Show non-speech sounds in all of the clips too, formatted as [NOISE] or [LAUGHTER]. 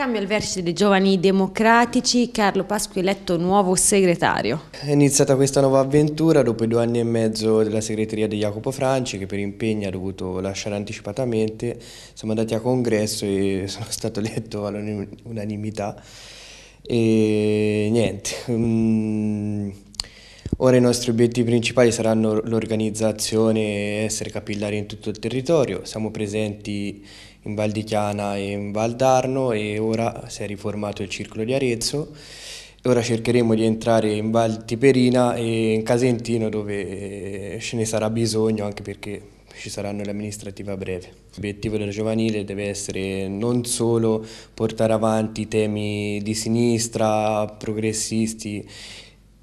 Cambio al vertice dei giovani democratici, Carlo Pasqui eletto nuovo segretario. È iniziata questa nuova avventura dopo i due anni e mezzo della segreteria di Jacopo Franci che per impegni ha dovuto lasciare anticipatamente, siamo andati a congresso e [LAUGHS] sono stato eletto all'unanimità e niente, mm, Ora i nostri obiettivi principali saranno l'organizzazione e essere capillari in tutto il territorio. Siamo presenti in Val di Chiana e in Val d'Arno e ora si è riformato il circolo di Arezzo. Ora cercheremo di entrare in Val Tiperina e in Casentino dove eh, ce ne sarà bisogno anche perché ci saranno le amministrative a breve. L'obiettivo della giovanile deve essere non solo portare avanti temi di sinistra, progressisti,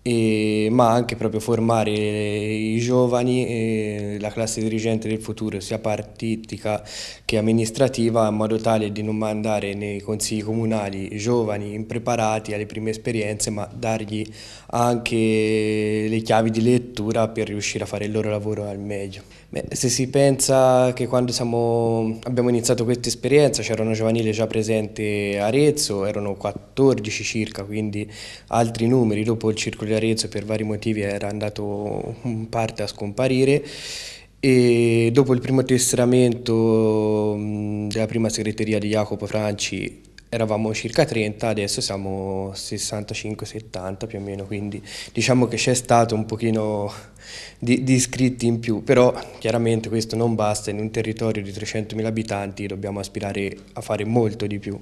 e, ma anche proprio formare i giovani e la classe dirigente del futuro, sia partitica che amministrativa, in modo tale di non mandare nei consigli comunali giovani impreparati alle prime esperienze, ma dargli anche le chiavi di lettura per riuscire a fare il loro lavoro al meglio. Beh, se si pensa che quando siamo, abbiamo iniziato questa esperienza c'era una giovanile già presente a Arezzo, erano 14 circa, quindi altri numeri dopo il circolo di Arezzo per vari motivi era andato in parte a scomparire e dopo il primo tesseramento mm, della prima segreteria di Jacopo Franci eravamo circa 30, adesso siamo 65-70 più o meno, quindi diciamo che c'è stato un pochino di, di, iscritti in più, però chiaramente questo non basta, in un territorio di 300.000 abitanti dobbiamo aspirare a fare molto di più.